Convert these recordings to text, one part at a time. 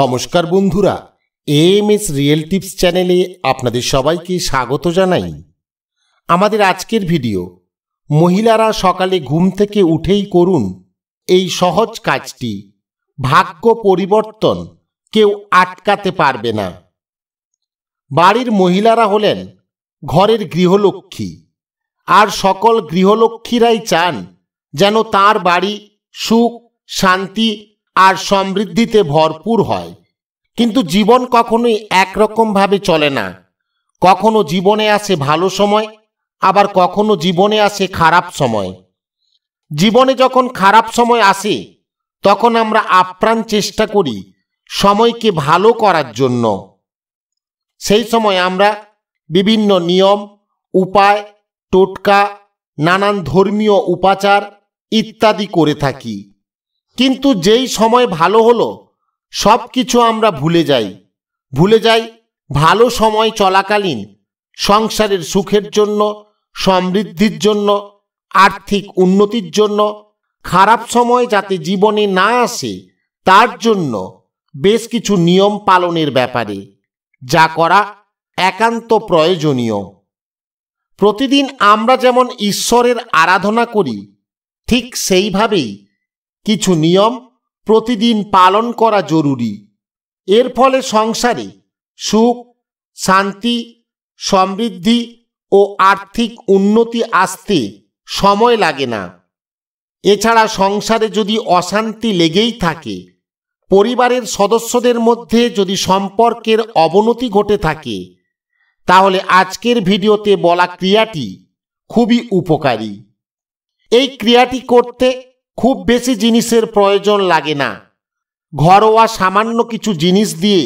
নমস্কার বন্ধুরা M S real tips চ্যানেলে আপনাদের সবাইকে স্বাগত জানাই আমাদের আজকের ভিডিও মহিলারা সকালে ঘুম থেকে উঠেই করুন এই সহজ কাজটি ভাগ্য পরিবর্তন কেউ আটকাতে পারবে না বাড়ির মহিলারা হলেন ঘরের গৃহলক্ষ্মী আর সকল গৃহলক্ষ্মীরাই চান যেন তার বাড়ি সুখ শান্তি আর সমৃদ্ধিতে ভরপুর হয় কিন্তু জীবন কখনোই একরকমভাবে চলে না কখনো জীবনে আসে ভালো সময় আবার কখনো জীবনে আসে খারাপ সময় জীবনে যখন খারাপ সময় আসে তখন আমরা আপ্রাণ চেষ্টা করি সময়কে ভালো করার জন্য সেই সময় আমরা বিভিন্ন নিয়ম উপায় টোটকা নানান ধর্মীয় উপাচার ইত্যাদি করে থাকি কিন্তু যেই সময় ভালো হলো সব কিছু আমরা ভুলে যাই ভুলে যাই ভালো সময় চলাকালীন সংসারের সুখের জন্য সমৃদ্ধির জন্য আর্থিক উন্নতির জন্য খারাপ সময় যাতে জীবনে না আসে তার জন্য বেশ কিছু নিয়ম পালনের ব্যাপারে যা করা একান্ত প্রয়োজনীয় প্রতিদিন আমরা যেমন ঈশ্বরের আরাধনা করি ঠিক সেইভাবেই কিছু নিয়ম প্রতিদিন পালন করা জরুরি এর ফলে সংসারে সুখ শান্তি সমৃদ্ধি ও আর্থিক উন্নতি আসতে সময় লাগে না এছাড়া সংসারে যদি অশান্তি লেগেই থাকে পরিবারের সদস্যদের মধ্যে যদি সম্পর্কের অবনতি ঘটে থাকে তাহলে আজকের ভিডিওতে বলা ক্রিয়াটি খুবই উপকারী এই ক্রিয়াটি করতে খুব বেশি জিনিসের প্রয়োজন লাগে না ঘরোয়া সামান্য কিছু জিনিস দিয়ে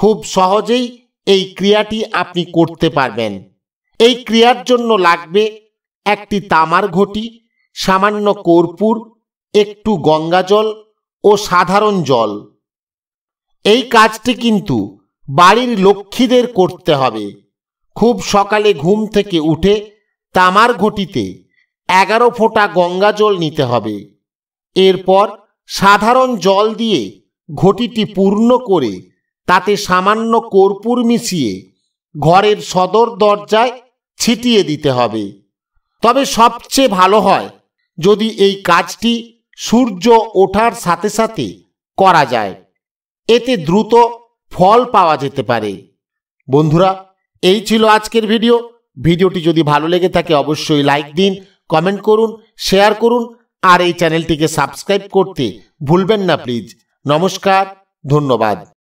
খুব সহজেই এই ক্রিয়াটি আপনি করতে পারবেন এই ক্রিয়ার জন্য লাগবে একটি তামার ঘটি সামান্য কর্পূর একটু গঙ্গাজল ও সাধারণ জল এই কাজটি কিন্তু বাড়ির লক্ষ্মীদের করতে হবে খুব সকালে ঘুম থেকে উঠে তামার ঘটিতে এগারো ফোঁটা গঙ্গাজল নিতে হবে এরপর সাধারণ জল দিয়ে ঘটিটি পূর্ণ করে তাতে সামান্য কর্পূর মিশিয়ে ঘরের সদর দরজায় ছিটিয়ে দিতে হবে তবে সবচেয়ে ভালো হয় যদি এই কাজটি সূর্য ওঠার সাথে সাথে করা যায় এতে দ্রুত ফল পাওয়া যেতে পারে বন্ধুরা এই ছিল আজকের ভিডিও ভিডিওটি যদি ভালো লেগে থাকে অবশ্যই লাইক দিন কমেন্ট করুন শেয়ার করুন আর এই চ্যানেলটিকে সাবস্ক্রাইব করতে ভুলবেন না প্লিজ নমস্কার ধন্যবাদ